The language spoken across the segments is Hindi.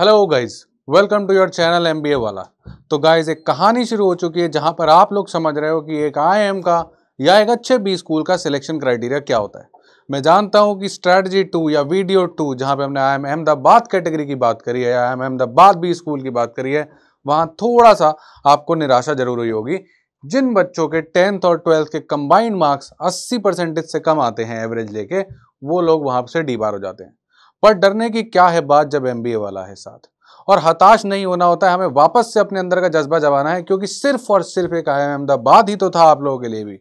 Hello guys welcome to your channel M वाला तो गाइज एक कहानी शुरू हो चुकी है जहाँ पर आप लोग समझ रहे हो कि एक आई का या एक अच्छे बी स्कूल का सिलेक्शन क्राइटेरिया क्या होता है मैं जानता हूँ कि स्ट्रेटजी टू या वीडियो टू जहाँ पे हमने आई एम अहमदाबाद कैटेगरी की बात करी है या I M Ahmedabad B school की बात करी है वहाँ थोड़ा सा आपको निराशा जरूर हुई होगी जिन बच्चों के टेंथ और ट्वेल्थ के कंबाइंड मार्क्स अस्सी परसेंटेज से कम आते हैं एवरेज लेके वो लोग वहाँ से डी बार हो जाते हैं पर डरने की क्या है बात जब एम वाला है साथ और हताश नहीं होना होता है हमें वापस से अपने अंदर का जज्बा जमाना है क्योंकि सिर्फ और सिर्फ एक आई अहमदाबाद ही तो था आप लोगों के लिए भी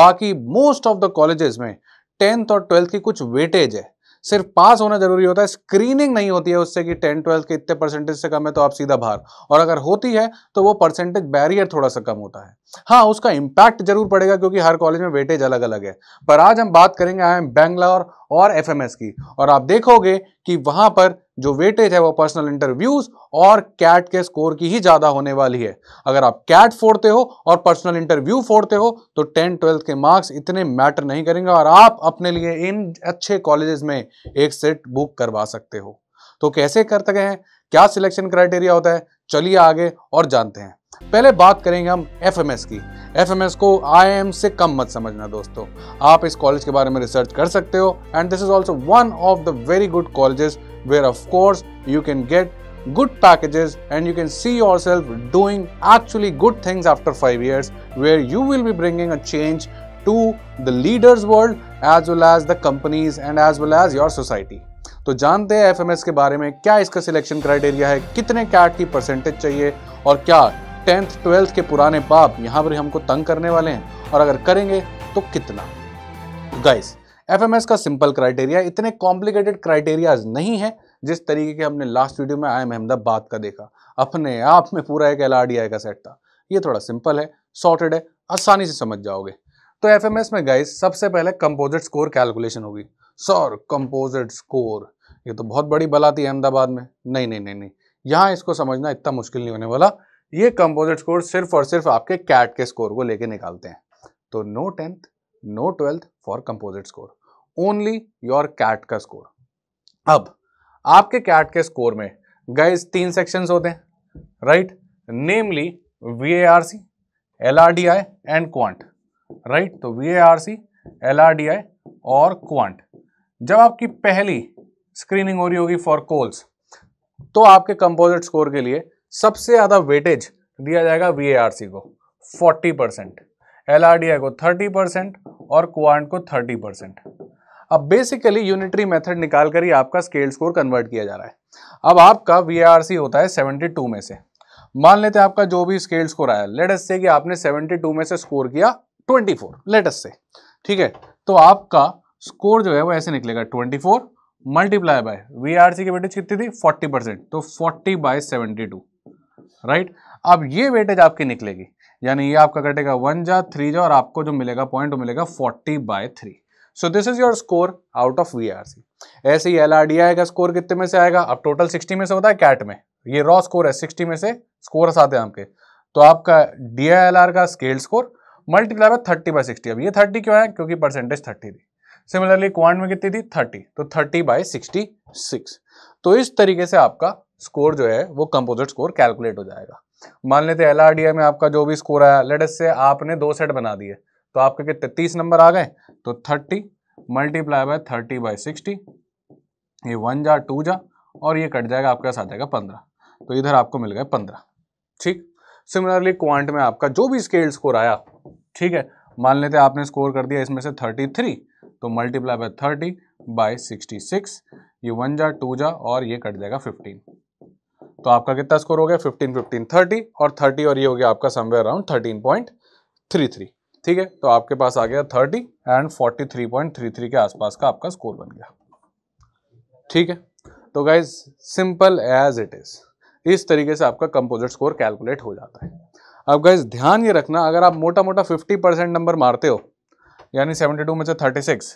बाकी मोस्ट ऑफ द कॉलेजेस में टेंथ और ट्वेल्थ की कुछ वेटेज है सिर्फ पास होना जरूरी होता है स्क्रीनिंग नहीं होती है उससे कि टेंथ ट्वेल्थ के इतने परसेंटेज से कम है तो आप सीधा बाहर और अगर होती है तो वो परसेंटेज बैरियर थोड़ा सा कम होता है हाँ उसका इम्पैक्ट जरूर पड़ेगा क्योंकि हर कॉलेज में वेटेज अलग अलग है पर आज हम बात करेंगे आई एम बैंगलोर और एफ की और आप देखोगे कि वहां पर जो वेटेज है वो पर्सनल इंटरव्यूज और कैट के स्कोर की ही ज़्यादा होने वाली है अगर आप कैट फोड़ते हो और पर्सनल इंटरव्यू फोड़ते हो तो टेंथ ट्वेल्थ के मार्क्स इतने मैटर नहीं करेंगे और आप अपने लिए इन अच्छे कॉलेजेस में एक सेट बुक करवा सकते हो तो कैसे करते हैं क्या सिलेक्शन क्राइटेरिया होता है चलिए आगे और जानते हैं पहले बात करेंगे हम एफ की एफ को आई से कम मत समझना दोस्तों आप इस कॉलेज के बारे में रिसर्च कर सकते हो and this is also one of the very good college where of course you can get good packages and you can see yourself doing actually good things after five years where you will be bringing a change to the leaders world as well as the companies and as well as your society तो जानते हैं एफ के बारे में क्या इसका सिलेक्शन क्राइटेरिया है कितने कैट की परसेंटेज चाहिए और क्या टेंथ ट्वेल्थ के पुराने बाप यहाँ पर हमको तंग करने वाले हैं और अगर करेंगे तो कितना गाइस एफ का सिंपल क्राइटेरिया इतने कॉम्प्लिकेटेड क्राइटेरियाज नहीं है जिस तरीके के हमने लास्ट वीडियो में आई एम अहमदाबाद का देखा अपने आप में पूरा एक एल का सेट था ये थोड़ा सिंपल है सॉर्टेड है आसानी से समझ जाओगे तो एफ में गाइस सबसे पहले कंपोजिट स्कोर कैलकुलेशन होगी सॉर कंपोजिट स्कोर ये तो बहुत बड़ी बला थी अहमदाबाद में नहीं नहीं नहीं नहीं यहाँ इसको समझना इतना मुश्किल नहीं होने वाला ये कंपोजिट स्कोर सिर्फ और सिर्फ आपके कैट के स्कोर को लेके निकालते हैं तो no tenth no twelfth for composite score only your CAT का स्कोर अब आपके कैट के स्कोर में गए तीन सेक्शंस होते हैं right namely V A R C L R D I and quant right तो V A R C L R D I और क्वांट जब आपकी पहली स्क्रीनिंग हो रही होगी फॉर कोल्स तो आपके कंपोजिट स्कोर के लिए सबसे ज़्यादा वेटेज दिया जाएगा वी आर सी को 40 percent L R D I को 30 परसेंट और क्वांट को 30 परसेंट अब बेसिकली यूनिटरी मेथड निकाल कर ही आपका स्केल स्कोर कन्वर्ट किया जा रहा है अब आपका वी आर सी होता है 72 में से मान लेते हैं आपका जो भी स्केल स्कोर आया लेटस से कि आपने 72 में से स्कोर किया 24 लेटस से ठीक है तो आपका स्कोर जो है वो ऐसे निकलेगा 24 four multiply by V R C की वेटेज कितनी थी 40 परसेंट तो 40 बाय 72 राइट अब ये वेटेज आपकी निकलेगी यानी ये आपका कटेगा वन जा थ्री जा और आपको जो मिलेगा पॉइंट वो मिलेगा forty by three so this is your score out of V ऐसे ही एल आएगा स्कोर कितने में से आएगा अब टोटल सिक्सटी में से होता है कैट में ये रॉ स्कोर है सिक्सटी में से स्कोर आते हैं आपके तो आपका डी का scale score multiply by thirty by sixty अब ये थर्टी क्यों है क्योंकि परसेंटेज थर्टी थी सिमिलरली क्वांट में कितनी थी थर्टी तो थर्टी बाय सिक्सटी सिक्स तो इस तरीके से आपका स्कोर जो है वो कंपोजिट स्कोर कैलकुलेट हो जाएगा मान लेते एल आर में आपका जो भी स्कोर आया लेटेस्ट से आपने दो सेट बना दिए तो आपके कितने तीस नंबर आ गए तो thirty multiply by thirty by sixty ये वन जा टू जा और ये कट जाएगा आपके पास आ जाएगा पंद्रह तो इधर आपको मिल गए पंद्रह ठीक सिमिलरली क्वांट में आपका जो भी स्केल स्कोर आया ठीक है मान लेते आपने स्कोर कर दिया इसमें से थर्टी थ्री तो multiply by thirty by sixty six ये वन जा टू जा और ये कट जाएगा फिफ्टीन तो आपका कितना स्कोर हो गया फिफ्टीन फिफ्टीन थर्टी और थर्टी और ये हो गया आपका somewhere around thirteen point three three ठीक है तो आपके पास आ गया thirty and forty three point three three के आसपास का आपका स्कोर बन गया ठीक है तो guys simple as it is इस तरीके से आपका कंपोजिट स्कोर कैलकुलेट हो जाता है अब गाइज ध्यान ये रखना अगर आप मोटा मोटा फिफ्टी परसेंट नंबर मारते हो यानी 72 में से 36,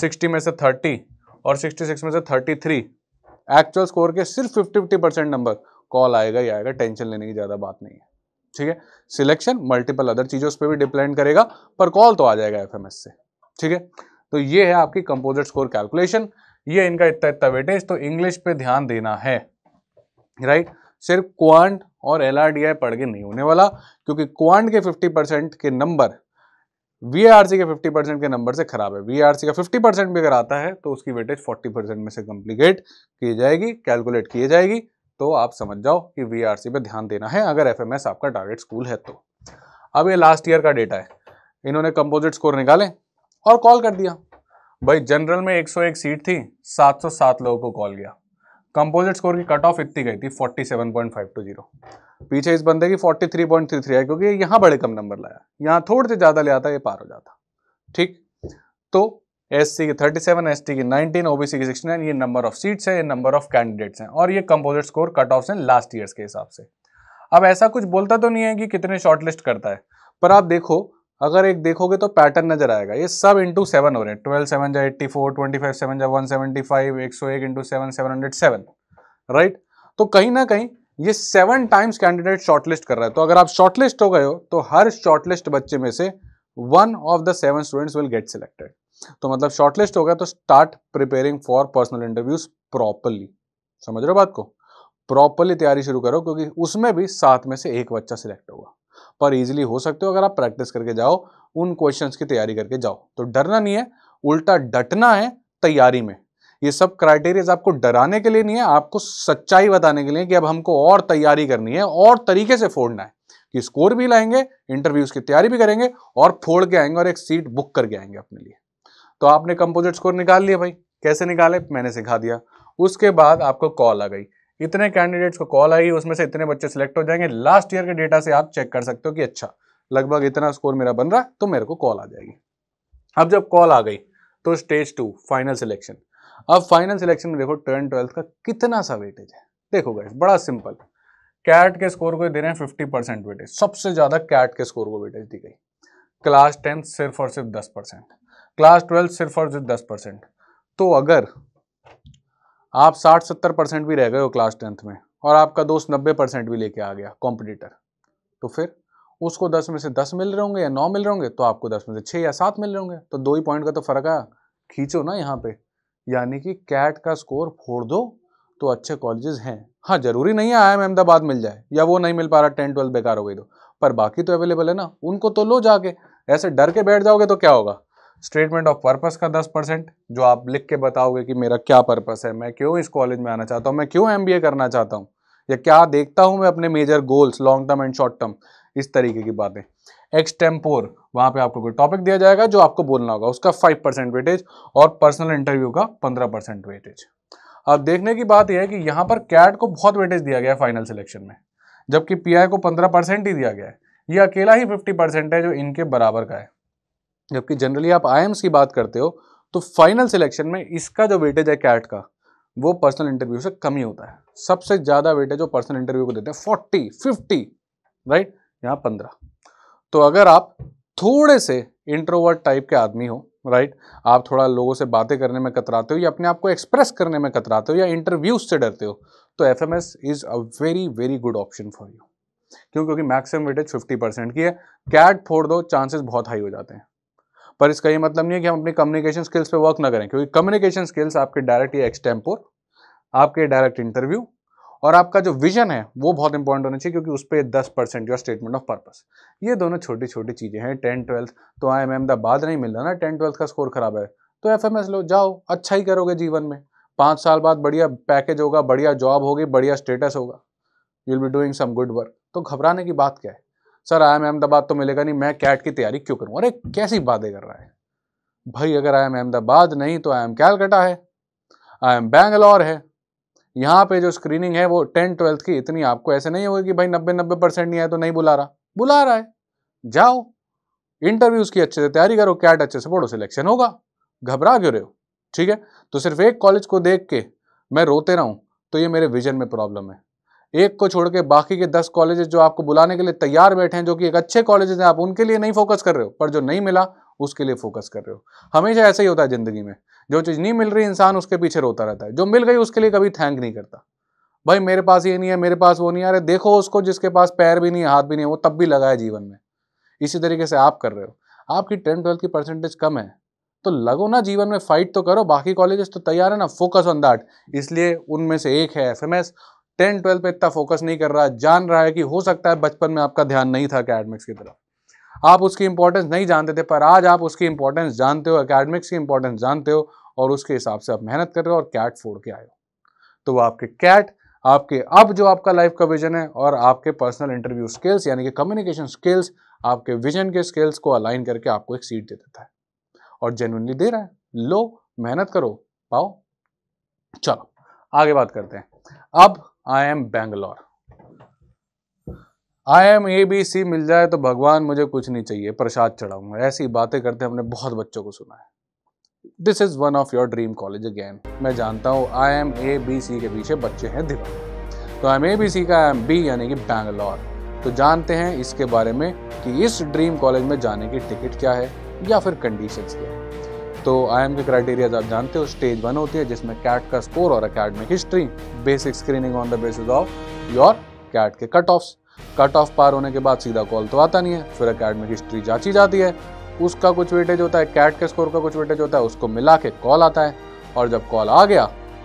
सिक्सटी में से थर्टी और 66 में से 33 एक्चुअल स्कोर के सिर्फ fifty fifty percent number call आएगा ही आएगा टेंशन लेने की ज़्यादा बात नहीं है ठीक है सिलेक्शन मल्टीपल अदर चीज़ों पर भी डिपेंड करेगा पर कॉल तो आ जाएगा एफ से ठीक है तो ये है आपकी कंपोजिट स्कोर कैलकुलेशन ये इनका इतना इतना वेटेज तो इंग्लिश पे ध्यान देना है राइट सिर्फ क्वांट और एल पढ़ के नहीं होने वाला क्योंकि क्वांट के 50 परसेंट के नंबर वीआरसी के 50 परसेंट के नंबर से खराब है वीआरसी का 50 परसेंट भी अगर आता है तो उसकी वेटेज 40 परसेंट में से कम्प्लीकेट की जाएगी कैलकुलेट की जाएगी तो आप समझ जाओ कि वीआरसी पे ध्यान देना है अगर एफएमएस आपका टारगेट स्कूल है तो अब ये लास्ट ईयर का डेटा है इन्होंने कंपोजिट स्कोर निकाले और कॉल कर दिया भाई जनरल में एक सीट थी सात लोगों को कॉल गया कंपोजिट स्कोर की कट ऑफ इतनी गई थी फोर्टी पीछे इस बंदे की 43.33 है क्योंकि यहां बड़े कम नंबर लाया यहां थोड़े से ज़्यादा ले आता ये पार हो जाता ठीक तो एस सी की थर्टी सेवन एस टी की नाइनटीन ओबीसी की सिक्सटी नाइन ये नंबर ऑफ सीट्स हैं ये नंबर ऑफ कैंडिडेट्स हैं और ये कंपोजिट स्कोर कट ऑफ हैं लास्ट ईयर्स के हिसाब से अब ऐसा कुछ बोलता तो नहीं है कि कितने शॉर्टलिस्ट करता है पर आप देखो अगर एक देखोगे तो पैटर्न नजर आएगा ये सब इंटू सेवन हो रहे हैं ट्वेल्व सेवन जाए eighty four twenty five seven जाए वन सेवेंटी फाइव एक सौ एक into seven seven hundred seven right तो कहीं ना कहीं ये सेवन टाइम्स कैंडिडेट शॉर्टलिस्ट कर रहा है तो अगर आप शॉर्टलिस्ट हो गए हो तो हर शॉर्टलिस्ट बच्चे में से one of the seven students will get selected तो मतलब शॉर्टलिस्ट हो गया तो start preparing for personal interviews properly समझ रहे हो बात को प्रॉपरली तैयारी शुरू करो क्योंकि उसमें भी सात में से एक बच्चा सिलेक्ट होगा पर इजीली हो सकते हो अगर आप प्रैक्टिस करके जाओ उन क्वेश्चंस की तैयारी करके जाओ तो डरना नहीं है उल्टा डटना है तैयारी में ये सब क्राइटेरियाज आपको डराने के लिए नहीं है आपको सच्चाई बताने के लिए कि अब हमको और तैयारी करनी है और तरीके से फोड़ना है कि स्कोर भी लाएंगे इंटरव्यूज की तैयारी भी करेंगे और फोड़ के आएंगे और एक सीट बुक करके आएंगे अपने लिए तो आपने कंपोजिट स्कोर निकाल लिया भाई कैसे निकाले मैंने सिखा दिया उसके बाद आपको कॉल आ गई इतने कैंडिडेट्स को कॉल आई उसमें से इतने बच्चे सिलेक्ट हो जाएंगे लास्ट ईयर के डेटा से आप चेक कर सकते हो कि अच्छा लगभग इतना स्कोर मेरा बन रहा है तो मेरे को कॉल आ जाएगी अब जब कॉल आ गई तो स्टेज टू फाइनल सिलेक्शन अब फाइनल सिलेक्शन में देखो टेन ट्वेल्थ का कितना सा वेटेज है देखो गाइस बड़ा सिंपल कैट के स्कोर को दे रहे हैं फिफ्टी परसेंट वेटेज सबसे ज़्यादा कैट के स्कोर को वेटेज दी गई क्लास टेंथ सिर्फ और सिर्फ दस परसेंट क्लास ट्वेल्थ सिर्फ और सिर्फ दस परसेंट तो अगर आप साठ सत्तर परसेंट भी रह गए हो क्लास टेंथ में और आपका दोस्त नब्बे परसेंट भी लेके आ गया कॉम्पिटिटर तो फिर उसको दस में से दस मिल रहे होंगे या नौ मिल रहे होंगे तो आपको दस में से छः या सात मिल रहे होंगे तो दो ही पॉइंट का तो फर्क आया खींचो ना यहाँ पे यानी कि कैट का स्कोर फोड़ दो तो अच्छे कॉलेजेस हैं हाँ ज़रूरी नहीं है आई एम अहमदाबाद मिल जाए या वो नहीं मिल पा रहा टेंथ ट्वेल्थ बेकार हो गई तो पर बाकी तो अवेलेबल है ना उनको तो लो जाके ऐसे डर के बैठ जाओगे तो क्या होगा स्टेटमेंट ऑफ पर्पस का दस परसेंट जो आप लिख के बताओगे कि मेरा क्या पर्पस है मैं क्यों इस कॉलेज में आना चाहता हूँ मैं क्यों एम करना चाहता हूँ या क्या देखता हूँ मैं अपने major goals long term and short term इस तरीके की बातें एक्सटेम्पोर वहां पे आपको कोई टॉपिक दिया जाएगा जो आपको बोलना होगा उसका फाइव परसेंट वेटेज और पर्सनल इंटरव्यू का पंद्रह परसेंट वेटेज अब देखने की बात यह है कि यहां पर कैट को बहुत वेटेज दिया गया है फाइनल सिलेक्शन में जबकि पी को पंद्रह ही दिया गया है यह अकेला ही फिफ्टी है जो इनके बराबर का है जबकि जनरली आप आई की बात करते हो तो फाइनल सिलेक्शन में इसका जो वेटेज है कैट का वो पर्सनल इंटरव्यू से कम ही होता है सबसे ज़्यादा वेटेज वो पर्सनल इंटरव्यू को देते हैं 40, 50, राइट यहाँ तो अगर आप थोड़े से इंट्रोवर्ट टाइप के आदमी हो राइट आप थोड़ा लोगों से बातें करने में कतराते हो या अपने आप को एक्सप्रेस करने में कतराते हो या इंटरव्यूज से डरते हो तो F M S is a very very good option for you क्यों क्योंकि मैक्सिमम वेटेज 50 परसेंट की है कैट फोड़ दो चांसेस बहुत हाई हो जाते हैं पर इसका ये मतलब नहीं है कि हम अपनी कम्युनिकेशन स्किल्स पे वर्क ना करें क्योंकि कम्युनिकेशन स्किल्स आपके डायरेक्ट या एक्सटेम्पोर आपके डायरेक्ट इंटरव्यू और आपका जो विजन है वो बहुत इंपॉर्टेंट होना चाहिए क्योंकि उस पर दस percent your statement of purpose ये दोनों छोटी छोटी चीज़ें हैं टेंथ ट्वेल्थ तो आई एम अहमदाबाद नहीं मिल रहा ना टेंथ ट्वेल्थ का स्कोर खराब है तो एफ लो जाओ अच्छा ही करोगे जीवन में पाँच साल बाद बढ़िया पैकेज होगा बढ़िया जॉब होगी बढ़िया स्टेटस होगा you will be doing some good work तो घबराने की बात क्या है सर आई एम अहमदाबाद तो मिलेगा नहीं मैं कैट की तैयारी क्यों करूँ अरे कैसी बातें कर रहा है भाई अगर आई एम अहमदाबाद नहीं तो आई एम कैलकटा है आई एम बैंगलोर है यहाँ पे जो स्क्रीनिंग है वो टेंथ ट्वेल्थ की इतनी आपको ऐसे नहीं होगी कि भाई नब्बे नब्बे परसेंट नहीं आया तो नहीं बुला रहा बुला रहा है जाओ इंटरव्यूज़ की अच्छे से तैयारी करो कैट अच्छे से पढ़ो सिलेक्शन होगा घबरा क्यों रहे हो ठीक है तो सिर्फ एक कॉलेज को देख के मैं रोते रहूं तो ये मेरे विजन में प्रॉब्लम है एक को छोड़ के बाकी के दस कॉलेजेस जो आपको बुलाने के लिए तैयार बैठे हैं जो कि एक अच्छे कॉलेजेस हैं आप उनके लिए नहीं फोकस कर रहे हो पर जो नहीं मिला उसके लिए फोकस कर रहे हो हमेशा ऐसा ही होता है ज़िंदगी में जो चीज़ नहीं मिल रही इंसान उसके पीछे रोता रहता है जो मिल गई उसके लिए कभी थैंक नहीं करता भाई मेरे पास ये नहीं है मेरे पास वो नहीं आ रहा देखो उसको जिसके पास पैर भी नहीं है हाथ भी नहीं है वो तब भी लगा है जीवन में इसी तरीके से आप कर रहे हो आपकी टेंथ ट्वेल्थ की परसेंटेज कम है तो लगो ना जीवन में फाइट तो करो बाकी कॉलेजेस तो तैयार है ना फोकस ऑन दैट इसलिए उनमें से एक है F M S ten twelfth पे इतना फोकस नहीं कर रहा जान रहा है कि हो सकता है बचपन में आपका ध्यान नहीं था अकेडमिक्स की तरफ आप उसकी इंपॉर्टेंस नहीं जानते थे पर आज आप उसकी इंपॉर्टेंस जानते हो अकेडमिक्स की इंपॉर्टेंस जानते हो और उसके हिसाब से आप मेहनत कर रहे हो और कैट फोड़ के आए हो तो वह आपके कैट आपके अब जो आपका लाइफ का विजन है और आपके पर्सनल इंटरव्यू स्किल्स यानी कि कम्युनिकेशन स्किल्स आपके विजन के स्किल्स को अलाइन करके आपको एक सीट दे देता है और जेनुअनली दे रहा है लो मेहनत करो पाओ चलो आगे बात करते हैं अब I M Bangalore I M A B C मिल जाए तो भगवान मुझे कुछ नहीं चाहिए प्रसाद चढ़ाऊंगा ऐसी बातें करते हमने बहुत बच्चों को सुना है this is one of your dream college again मैं जानता हूँ आई एम ए बी सी के पीछे बच्चे हैं दिवाने तो आई एम ए बी सी का आई एम बी यानी कि बैंगलोर तो जानते हैं इसके बारे में कि इस ड्रीम कॉलेज में जाने की टिकट क्या है या फिर कंडीशन क्या है तो आई एम के क्राइटेरियाज आप जानते हो स्टेज वन होती है जिसमें कैट का स्कोर और academic history basic screening on the basis of your CAT के कट ऑफ कट ऑफ पार होने के बाद सीधा कॉल तो आता नहीं है फिर अकेडमिक हिस्ट्री जांची जाती है उसका कुछ वेटेज होता है कैट के स्कोर का कुछ वेटेज होता है उसको मिला के कॉल आता है और जब कॉल आ गया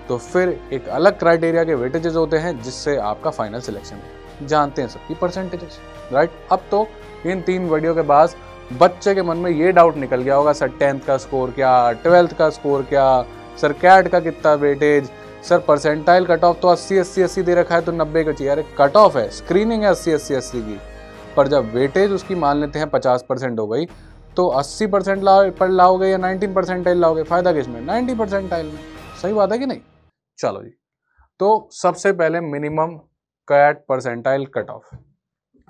तो फिर एक अलग क्राइटेरिया के वेटेजेस होते हैं जिससे आपका फाइनल सिलेक्शन है जानते हैं सबकी परसेंटेजेस राइट अब तो इन तीन वीडियो के बाद बच्चे के मन में ये डाउट निकल गया होगा सर टेंथ का स्कोर क्या ट्वेल्थ का स्कोर क्या सर कैट का कितना weightage sir percentile cut off तो अस्सी अस्सी अस्सी दे रखा है तो नब्बे का चाहिए अरे कट ऑफ है स्क्रीनिंग है अस्सी अस्सी अस्सी की पर जब वेटेज उसकी मान लेते हैं पचास परसेंट हो गई तो 80 परसेंट ला पर लाओगे या 19 परसेंटाइल लाओगे फ़ायदा किसमें 90 परसेंटाइल में सही बात है कि नहीं चलो जी तो सबसे पहले minimum CAT percentile cut off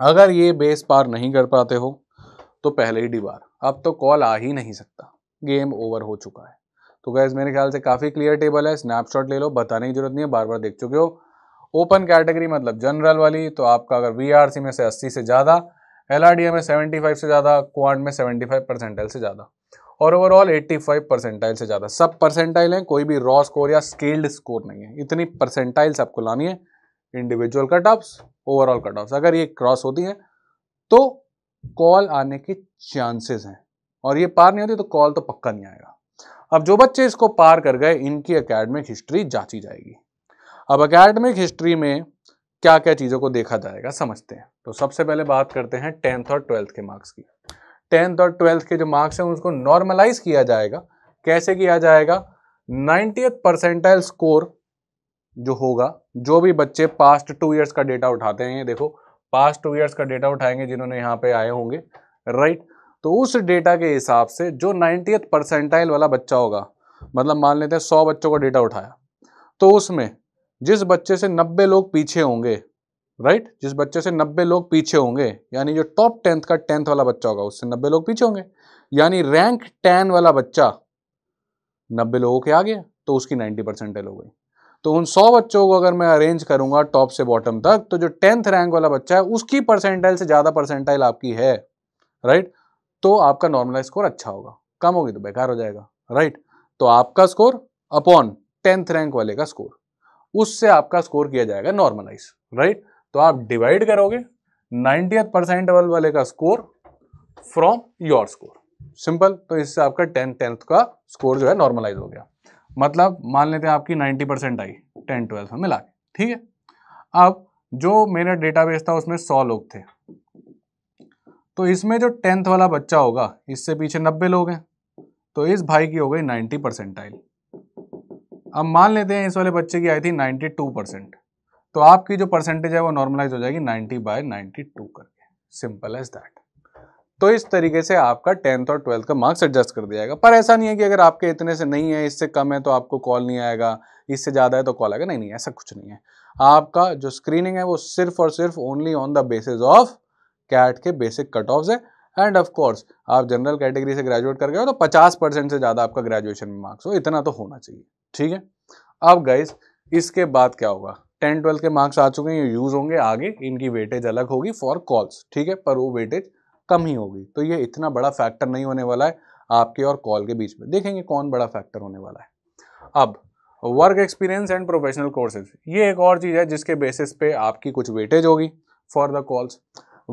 अगर ये बेस पार नहीं कर पाते हो तो पहले ही डिबार अब तो कॉल आ ही नहीं सकता गेम ओवर हो चुका है तो गैस मेरे ख्याल से काफ़ी क्लियर टेबल है स्नैपशॉट ले लो बताने की जरूरत नहीं है बार बार देख चुके हो ओपन कैटेगरी मतलब जनरल वाली तो आपका अगर वीआरसी में से 80 से ज़्यादा एल में 75 से ज़्यादा क्वांट में 75 परसेंटाइल से ज़्यादा और ओवरऑल 85 परसेंटाइल से ज़्यादा सब परसेंटाइल हैं कोई भी रॉ स्कोर या स्केल्ड स्कोर नहीं है इतनी परसेंटाइल्स आपको लानी है individual cut offs overall cut offs अगर ये क्रॉस होती है तो कॉल आने के चांसेस हैं और ये पार नहीं होती तो कॉल तो पक्का नहीं आएगा अब जो बच्चे इसको पार कर गए इनकी अकेडमिक हिस्ट्री जांची जाएगी अब अकेडमिक हिस्ट्री में क्या क्या चीज़ों को देखा जाएगा समझते हैं तो सबसे पहले बात करते हैं टेंथ और ट्वेल्थ के मार्क्स की टेंथ और ट्वेल्थ के जो मार्क्स हैं उसको नॉर्मलाइज किया जाएगा कैसे किया जाएगा नाइन्टी परसेंटाइल स्कोर जो होगा जो भी बच्चे पास्ट टू ईयर्स का डेटा उठाते हैं ये देखो पास्ट टू ईयर्स का डेटा उठाएंगे जिन्होंने यहाँ पे आए होंगे राइट तो उस डेटा के हिसाब से जो नाइन्टी परसेंटाइल वाला बच्चा होगा मतलब मान लेते हैं सौ बच्चों का डेटा उठाया तो उसमें जिस बच्चे से नब्बे लोग पीछे होंगे राइट जिस बच्चे से 90 लोग पीछे होंगे यानी जो टॉप टेंथ का टेंथ वाला बच्चा होगा उससे 90 लोग पीछे होंगे यानी रैंक टेन वाला बच्चा नब्बे लोगों के आगे तो उसकी 90 परसेंटेज हो गई तो उन सौ बच्चों को अगर मैं अरेंज करूंगा टॉप से बॉटम तक तो जो टेंथ रैंक वाला बच्चा है उसकी परसेंटाइल से ज़्यादा परसेंटाइल आपकी है राइट तो आपका नॉर्मलाइज स्कोर अच्छा होगा कम होगी तो बेकार हो जाएगा राइट तो आपका स्कोर अपॉन टेंथ रैंक वाले का स्कोर उससे आपका स्कोर किया जाएगा नॉर्मलाइज राइट तो आप डिवाइड करोगे नाइन्टीथ परसेंटेबल वाले का score from your score simple तो इससे आपका टेन टेंथ का स्कोर जो है नॉर्मलाइज हो गया मतलब मान लेते हैं आपकी नाइन्टी परसेंट आई टेन ट्वेल्थ में मिला ठीक है अब जो मेरा डेटाबेस था उसमें सौ लोग थे तो इसमें जो टेंथ वाला बच्चा होगा इससे पीछे नब्बे लोग हैं तो इस भाई की हो गई परसेंट आई अब मान लेते हैं इस वाले बच्चे की आई थी नाइन्टी टू परसेंट तो आपकी जो परसेंटेज है वो नॉर्मलाइज हो जाएगी 90 बाय 92 करके सिंपल एज दैट तो इस तरीके से आपका टेंथ और ट्वेल्थ का मार्क्स एडजस्ट कर दिया जाएगा पर ऐसा नहीं है कि अगर आपके इतने से नहीं है इससे कम है तो आपको कॉल नहीं आएगा इससे ज़्यादा है तो कॉल आएगा नहीं नहीं ऐसा कुछ नहीं है आपका जो स्क्रीनिंग है वो सिर्फ और सिर्फ only on the basis of CAT के बेसिक कट ऑफ है एंड ऑफ कोर्स आप जनरल कैटेगरी से ग्रेजुएट कर गए हो तो 50 परसेंट से ज़्यादा आपका ग्रेजुएशन में मार्क्स हो इतना तो होना चाहिए ठीक है अब गाइज इसके बाद क्या होगा टेन ट्वेल्थ के मार्क्स आ चुके हैं ये यूज़ होंगे आगे इनकी वेटेज अलग होगी फॉर कॉल्स ठीक है पर वो वेटेज कम ही होगी तो ये इतना बड़ा फैक्टर नहीं होने वाला है आपके और कॉल के बीच में देखेंगे कौन बड़ा फैक्टर होने वाला है अब work experience and professional courses ये एक और चीज़ है जिसके बेसिस पे आपकी कुछ वेटेज होगी for the calls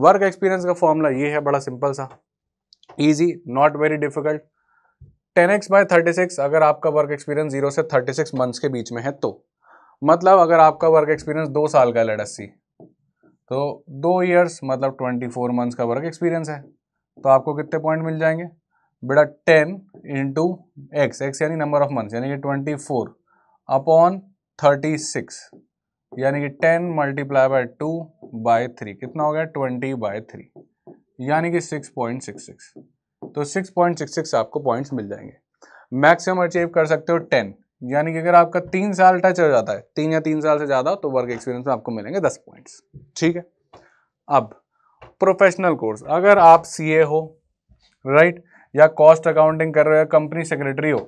work experience का फॉर्मूला ये है बड़ा सिंपल सा easy not very difficult ten X by thirty six अगर आपका वर्क एक्सपीरियंस जीरो से थर्टी सिक्स मंथ्स के बीच में है तो मतलब अगर आपका वर्क एक्सपीरियंस दो साल का है लेट तो दो ईयर्स मतलब ट्वेंटी फोर मंथ्स का वर्क एक्सपीरियंस है तो आपको कितने पॉइंट मिल जाएंगे बेटा टेन इंटू एक्स एक्स यानी नंबर ऑफ मंथ्स यानी कि twenty four upon thirty six यानी कि ten multiply by two by three कितना हो गया ट्वेंटी बाय थ्री यानी कि सिक्स पॉइंट सिक्स सिक्स तो सिक्स पॉइंट सिक्स सिक्स आपको पॉइंट्स मिल जाएंगे मैक्सिमम अचीव कर सकते हो टेन यानी कि अगर आपका तीन साल टच हो जाता है तीन या तीन साल से ज़्यादा तो वर्क एक्सपीरियंस में आपको मिलेंगे दस पॉइंट्स ठीक है अब प्रोफेशनल कोर्स अगर आप सी हो राइट या कॉस्ट अकाउंटिंग कर रहे हो कंपनी सेक्रेटरी हो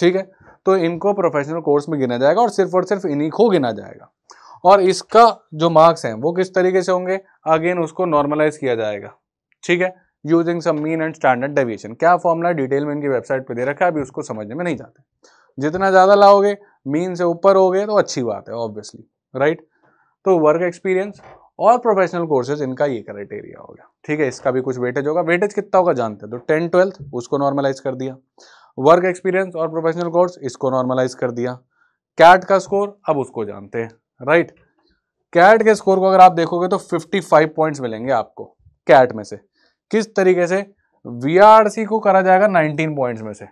ठीक है तो इनको प्रोफेशनल कोर्स में गिना जाएगा और सिर्फ और सिर्फ इन्हीं को गिना जाएगा और इसका जो मार्क्स हैं वो किस तरीके से होंगे अगेन उसको नॉर्मलाइज किया जाएगा ठीक है using some mean and standard deviation क्या फॉर्मला डिटेल में इनकी वेबसाइट पर दे रखा है अभी उसको समझने में नहीं जाते जितना ज़्यादा लाओगे मीन से ऊपर हो गए तो अच्छी बात है ऑब्वियसली राइट तो वर्क एक्सपीरियंस और प्रोफेशनल कोर्सेज इनका ये क्राइटेरिया हो गया ठीक है इसका भी कुछ वेटेज होगा वेटेज कितना होगा जानते हैं तो टेन ट्वेल्थ उसको नॉर्मलाइज कर दिया वर्क एक्सपीरियंस और प्रोफेशनल कोर्स इसको नॉर्मलाइज कर दिया कैट का स्कोर अब उसको जानते हैं राइट कैट के स्कोर को अगर आप देखोगे तो फाइव पॉइंट्स मिलेंगे आपको कैट में से किस तरीके से वी को करा जाएगा नाइनटीन पॉइंट्स में से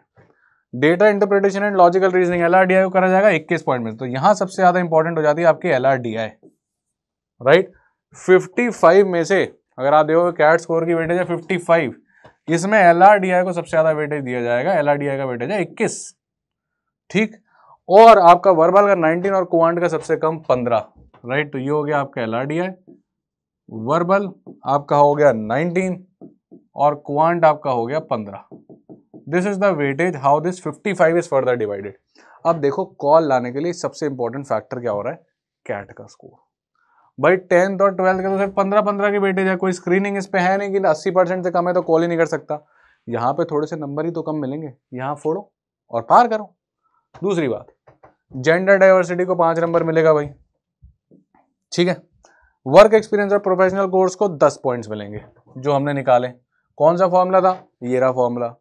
data interpretation and logical reasoning L को करा जाएगा 21 पॉइंट में तो यहां सबसे ज्यादा इंपॉर्टेंट हो जाती है आपकी एलआरडीआई राइट 55 में से अगर आप देखोगे कैट स्कोर की वेटेज है 55 इसमें एलआरडीआई को सबसे ज्यादा वेटेज दिया जाएगा एलआरडीआई का वेटेज है इक्कीस ठीक और आपका वर्बल का नाइनटीन और क्वांट का सबसे कम पंद्रह राइट तो ये हो गया आपका एलआरडीआई वर्बल आपका हो गया 19 और क्वांट आपका हो गया 15 this is the weightage how this 55 is further divided अब देखो कॉल लाने के लिए सबसे इंपॉर्टेंट फैक्टर क्या हो रहा है कैट का स्कोर भाई टेंथ और ट्वेल्थ का तो सिर्फ पंद्रह पंद्रह की वेटेज है कोई स्क्रीनिंग इस पर है नहीं कि अस्सी परसेंट से कम है तो कॉल ही नहीं कर सकता यहाँ पे थोड़े से नंबर ही तो कम मिलेंगे यहाँ फोड़ो और पार करो दूसरी बात जेंडर डाइवर्सिटी को पाँच नंबर मिलेगा भाई ठीक है वर्क एक्सपीरियंस और प्रोफेशनल कोर्स को दस पॉइंट्स मिलेंगे जो हमने निकाले कौन सा फॉर्मूला था ये रहा फॉर्मूला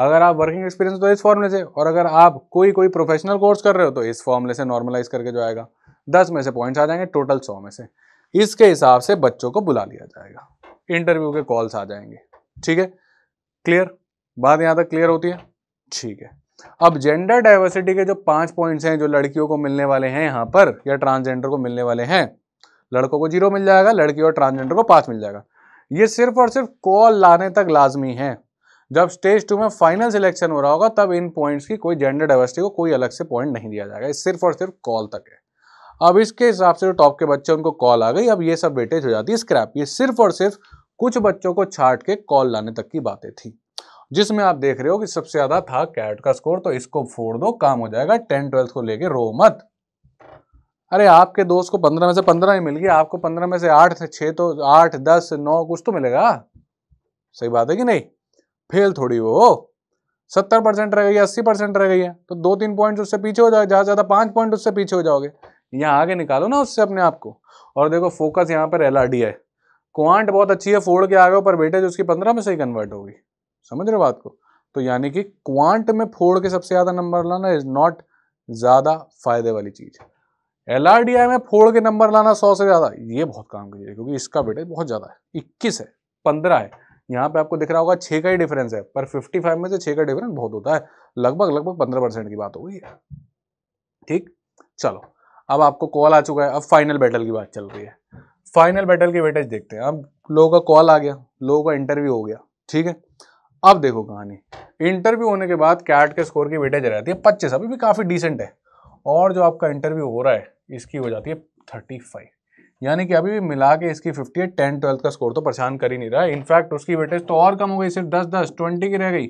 अगर आप वर्किंग एक्सपीरियंस तो इस फॉर्मूले से और अगर आप कोई कोई प्रोफेशनल कोर्स कर रहे हो तो इस फॉर्मूले से नॉर्मलाइज करके जो आएगा दस में से पॉइंट्स आ जाएंगे टोटल सौ में से इसके हिसाब से बच्चों को बुला लिया जाएगा इंटरव्यू के कॉल्स आ जाएंगे ठीक है क्लियर बात यहाँ तक क्लियर होती है ठीक है अब जेंडर डाइवर्सिटी के जो पांच पॉइंट्स हैं जो लड़कियों को मिलने वाले हैं यहाँ पर या ट्रांसजेंडर को मिलने वाले हैं लड़कों को जीरो मिल जाएगा लड़की और ट्रांसजेंडर को पांच मिल जाएगा ये सिर्फ और सिर्फ कॉल लाने तक लाजमी है जब स्टेज टू में फाइनल सिलेक्शन हो रहा होगा तब इन पॉइंट्स की कोई जेंडर डाइवर्सिटी को कोई अलग से पॉइंट नहीं दिया जाएगा सिर्फ और सिर्फ कॉल तक है अब इसके हिसाब से जो टॉप के बच्चे उनको कॉल आ गई अब ये सब वेटेज हो जाती है स्क्रैप ये सिर्फ और सिर्फ कुछ बच्चों को छाट के कॉल लाने तक की बातें थी जिसमें आप देख रहे हो कि सबसे ज्यादा था कैट का स्कोर तो इसको फोड़ दो काम हो जाएगा टेन ट्वेल्थ को लेके रो मत अरे आपके दोस्त को पंद्रह में से पंद्रह ही मिल गया आपको पंद्रह में से आठ छः तो आठ दस नौ कुछ तो मिलेगा सही बात है कि नहीं फेल थोड़ी हो सत्तर परसेंट रह गई है अस्सी परसेंट रह गई है तो दो तीन पॉइंट उससे पीछे हो जाओगे ज़्यादा ज़्यादा पाँच पॉइंट उससे पीछे हो जाओगे यहाँ आगे निकालो ना उससे अपने आप को और देखो फोकस यहाँ पर एल है क्वांट बहुत अच्छी है फोड़ के आ गए पर जो उसकी पंद्रह में से ही कन्वर्ट होगी समझ रहे हो बात को तो यानी कि क्वांट में फोड़ के सबसे ज़्यादा नंबर लाना इज नॉट ज़्यादा फायदे वाली चीज़ एल में फोड़ के नंबर लाना सौ से ज़्यादा ये बहुत काम की करिए क्योंकि इसका बेटे बहुत ज़्यादा है इक्कीस है पंद्रह है यहाँ पे आपको दिख रहा होगा छः का ही डिफरेंस है पर 55 में से छः का डिफरेंस बहुत होता है लगभग लगभग 15 परसेंट की बात हो गई है ठीक चलो अब आपको कॉल आ चुका है अब फाइनल बैटल की बात चल रही है फाइनल बैटल की वेटेज देखते हैं अब लोगों का कॉल आ गया लोगों का इंटरव्यू हो गया ठीक है अब देखो कहानी इंटरव्यू होने के बाद कैट के स्कोर की वेटेज रहती है पच्चीस अभी भी काफ़ी डिसेंट है और जो आपका इंटरव्यू हो रहा है इसकी हो जाती है थर्टी फाइव यानी कि अभी भी मिला के इसकी फिफ्टी एट टेन ट्वेल्थ का स्कोर तो परेशान कर ही नहीं रहा इनफैक्ट उसकी वेटेज तो और कम हो गई सिर्फ दस दस ट्वेंटी की रह गई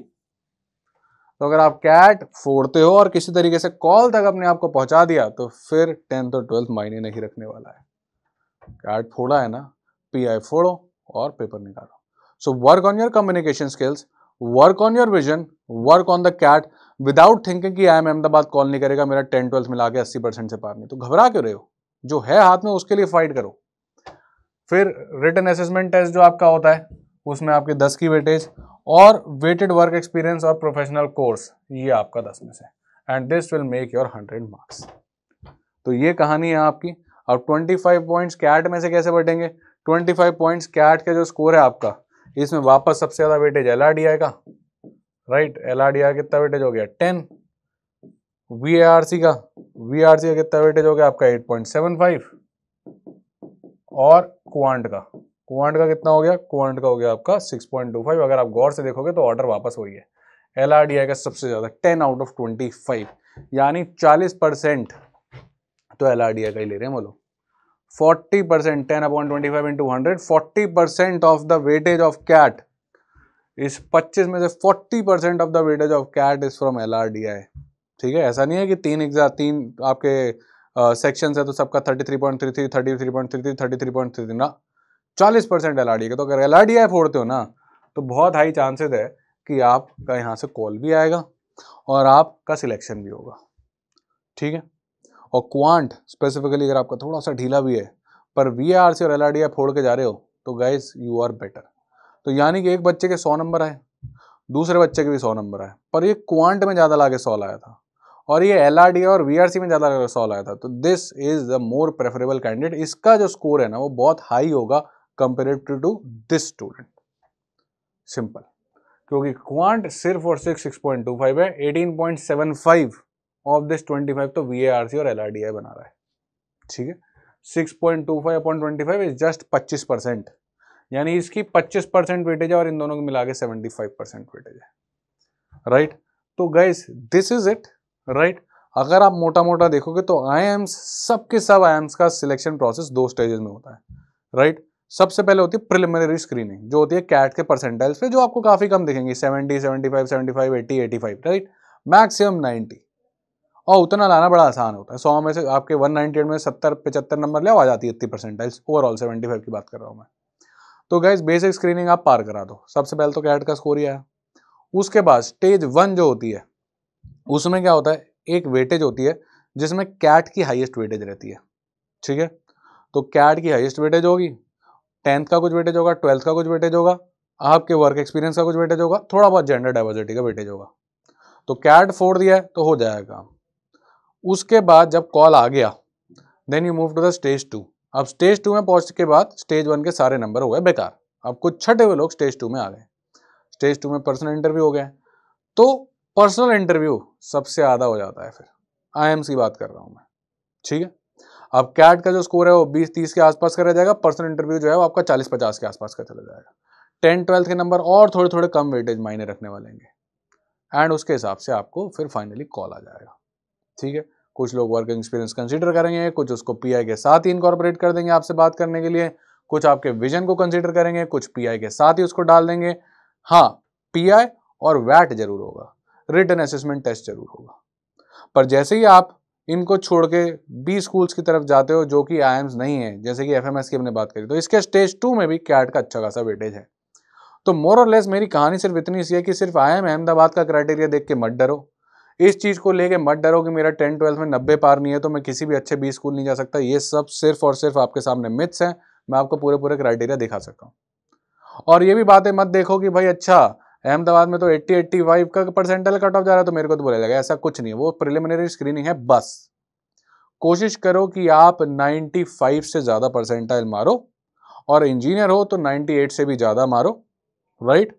तो अगर आप कैट फोड़ते हो और किसी तरीके से कॉल तक अपने आप को पहुंचा दिया तो फिर टेंथ और ट्वेल्थ मायने नहीं रखने वाला है कैट फोड़ा है ना पीआई फोड़ो और पेपर निकालो so work on your communication skills work on your vision work on the CAT without thinking कि आई एम अहमदाबाद कॉल नहीं करेगा मेरा टेंथ ट्वेल्थ मिला के अस्सी परसेंट से पार नहीं तो घबरा क्यों रहे हो जो है हाथ में उसके लिए फाइट करो फिर रिटर्न असेसमेंट टेस्ट जो आपका होता है उसमें आपके दस की वेटेज और वेटेड वर्क एक्सपीरियंस और प्रोफेशनल कोर्स ये आपका दस में से and this will make your hundred marks तो ये कहानी है आपकी और ट्वेंटी फाइव पॉइंट्स कैट में से कैसे बटेंगे ट्वेंटी फाइव पॉइंट्स कैट का जो स्कोर है आपका इसमें वापस सबसे ज़्यादा वेटेज एल का राइट एल कितना वेटेज हो गया टेन वी आर सी का वी आर सी का कितना वेटेज हो गया आपका 8.75 और क्वांट का क्वांट का कितना हो गया क्वांट का हो गया आपका 6.25 अगर आप गौर से देखोगे तो ऑर्डर वापस हो रही है एल आर डी आई का सबसे ज़्यादा 10 आउट ऑफ 25 यानी 40 परसेंट तो एल आर डी आई का ही ले रहे हैं बोलो 40 percent ten upon twenty five into hundred forty percent of the weightage of CAT इस 25 में से 40 percent of the weightage of CAT is from L R D I ठीक है ऐसा नहीं है कि तीन एग्जाम तीन आपके सेक्शन है तो सबका thirty three point three three thirty three point three three thirty three point three three ना चालीस परसेंट एल आर डी का तो अगर एल आर डी आई फोड़ते हो ना तो बहुत हाई चांसेस है कि आपका यहाँ से कॉल भी आएगा और आपका सिलेक्शन भी होगा ठीक है और क्वांट स्पेसिफिकली अगर आपका थोड़ा सा ढीला भी है पर वी आर सी और एल आर डी आई फोड़ के जा रहे हो तो गाइज यू आर बेटर तो यानी कि एक बच्चे के सौ नंबर आए दूसरे बच्चे के भी सौ नंबर आए पर ये क्वांट में ज़्यादा लागे सौ लाया था और ये एल और वी में ज़्यादा सॉल्व आया था तो this is the more preferable candidate इसका जो स्कोर है ना वो बहुत हाई होगा comparative to this student simple क्योंकि क्वांट सिर्फ और सिर्फ सिक्स पॉइंट टू फाइव है eighteen point seven five of this twenty five तो वी और एल बना रहा है ठीक है six point two five upon twenty five is just पच्चीस परसेंट यानी इसकी पच्चीस परसेंट वेटेज है और इन दोनों को मिला के सेवेंटी फाइव परसेंट वेटेज है राइट right? तो guys this is it right अगर आप मोटा मोटा देखोगे तो आई सब सबके सब आई का सिलेक्शन प्रोसेस दो स्टेजेस में होता है राइट सबसे पहले होती है प्रिलिमिनरी स्क्रीनिंग जो होती है कैट के परसेंटाइल्स पे जो आपको काफ़ी कम दिखेंगे 70, 75, 75, 80, 85 राइट मैक्सिमम 90 और उतना लाना बड़ा आसान होता है सौ में से आपके 198 में 70, पचहत्तर नंबर ले आ जाती है इतनी परसेंटाइल्स ओवरऑल 75 की बात कर रहा हूँ मैं तो गाइज बेसिक स्क्रीनिंग आप पार करा दो सबसे पहले तो कैट का स्कोर ही आया उसके बाद स्टेज वन जो होती है उसमें क्या होता है एक वेटेज होती है जिसमें कैट की हाइएस्ट वेटेज रहती है ठीक है तो कैट की हाइएस्ट वेटेज होगी टेंथ का कुछ वेटेज होगा ट्वेल्थ का कुछ वेटेज होगा आपके वर्क एक्सपीरियंस का कुछ वेटेज होगा थोड़ा बहुत जेंडर डाइवर्सिटी का वेटेज होगा तो कैट फोड़ दिया है तो हो जाएगा काम उसके बाद जब कॉल आ गया then you move to the stage two अब स्टेज टू में पहुंच के बाद स्टेज वन के सारे नंबर हो गए बेकार अब कुछ छठे हुए लोग स्टेज टू में आ गए स्टेज टू में पर्सनल इंटरव्यू हो गए तो पर्सनल इंटरव्यू सबसे आधा हो जाता है फिर आई की बात कर रहा हूँ मैं ठीक है अब कैट का जो स्कोर है वो 20-30 के आसपास का रह जाएगा पर्सनल इंटरव्यू जो है वो आपका 40-50 के आसपास का चला जाएगा टेंथ ट्वेल्थ के नंबर और थोड़े थोड़े कम वेटेज मायने रखने वाले होंगे एंड उसके हिसाब से आपको फिर फाइनली कॉल आ जाएगा ठीक है कुछ लोग वर्किंग एक्सपीरियंस कंसिडर करेंगे कुछ उसको पी के साथ ही इनकॉर्पोरेट कर देंगे आपसे बात करने के लिए कुछ आपके विजन को कंसिडर करेंगे कुछ पी के साथ ही उसको डाल देंगे हाँ पी और वैट जरूर होगा रिटर्न असेसमेंट टेस्ट जरूर होगा पर जैसे ही आप इनको छोड़ के बी स्कूल्स की तरफ जाते हो जो कि आई नहीं है जैसे कि एफ की हमने बात करी तो इसके स्टेज टू में भी कैट का अच्छा खासा वेटेज है तो मोर और लेस मेरी कहानी सिर्फ इतनी सी है कि सिर्फ आई अहमदाबाद का क्राइटेरिया देख के मत डरो इस चीज़ को लेके मत डरो कि मेरा टेन ट्वेल्थ में नब्बे पार नहीं है तो मैं किसी भी अच्छे बी स्कूल नहीं जा सकता ये सब सिर्फ और सिर्फ आपके सामने मिथ्स हैं मैं आपको पूरे पूरे क्राइटेरिया दिखा सकता हूँ और ये भी बातें मत देखो कि भाई अच्छा अहमदाबाद में तो 80 85 का परसेंटल कट ऑफ जा रहा है तो मेरे को तो बुरा लगा ऐसा कुछ नहीं है वो प्रिलिमिनरी स्क्रीनिंग है बस कोशिश करो कि आप 95 से ज़्यादा परसेंटाइल मारो और इंजीनियर हो तो 98 से भी ज़्यादा मारो राइट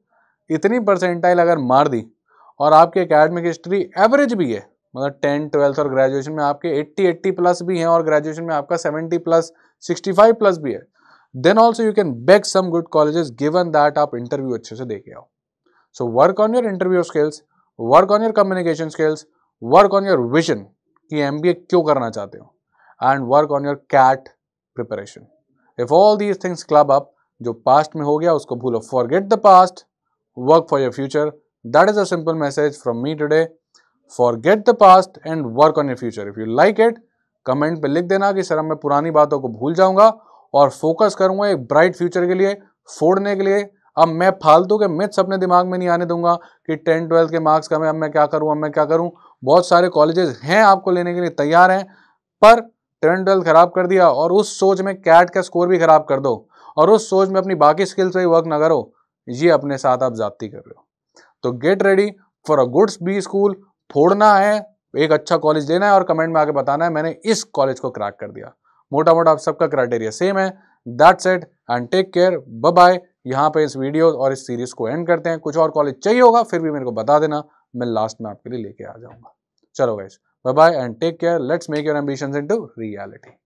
इतनी परसेंटाइल अगर मार दी और आपकी अकेडमिक हिस्ट्री एवरेज भी है मतलब टेंथ ट्वेल्थ और ग्रेजुएशन में आपके एट्टी एट्टी प्लस भी हैं और ग्रेजुएशन में आपका सेवेंटी प्लस फाइव प्लस भी है then also you can bag some good colleges given that आप इंटरव्यू अच्छे से देखे आओ so work on your interview skills work on your communication skills work on your vision कि एम क्यों करना चाहते हो and work on your CAT preparation if all these things club up जो पास्ट में हो गया उसको भूलो forget the past work for your future that is a simple message from me for forget the past and work on your future if you like it comment पर लिख देना कि सर मैं पुरानी बातों को भूल जाऊंगा और फोकस करूंगा एक ब्राइट फ्यूचर के लिए फोड़ने के लिए अब मैं फालतू के मिथ्स अपने दिमाग में नहीं आने दूंगा कि टेंथ ट्वेल्थ के मार्क्स कम है अब मैं क्या करूं अब मैं क्या करूं बहुत सारे कॉलेजेस हैं आपको लेने के लिए तैयार हैं पर टेंथ ट्वेल्थ खराब कर दिया और उस सोच में कैट का स्कोर भी खराब कर दो और उस सोच में अपनी बाकी स्किल्स पर वर्क ना करो ये अपने साथ आप ज़्यादती कर रहे हो तो get ready for a good B school फोड़ना है एक अच्छा कॉलेज देना है और कमेंट में आके बताना है मैंने इस कॉलेज को क्रैक कर दिया मोटा मोटा आप सबका क्राइटेरिया सेम है that's it and take care bye यहाँ पे इस वीडियो और इस सीरीज़ को एंड करते हैं कुछ और कॉलेज चाहिए होगा फिर भी मेरे को बता देना मैं लास्ट में आपके लिए लेके आ जाऊंगा चलो guys bye bye and take care let's make your ambition into reality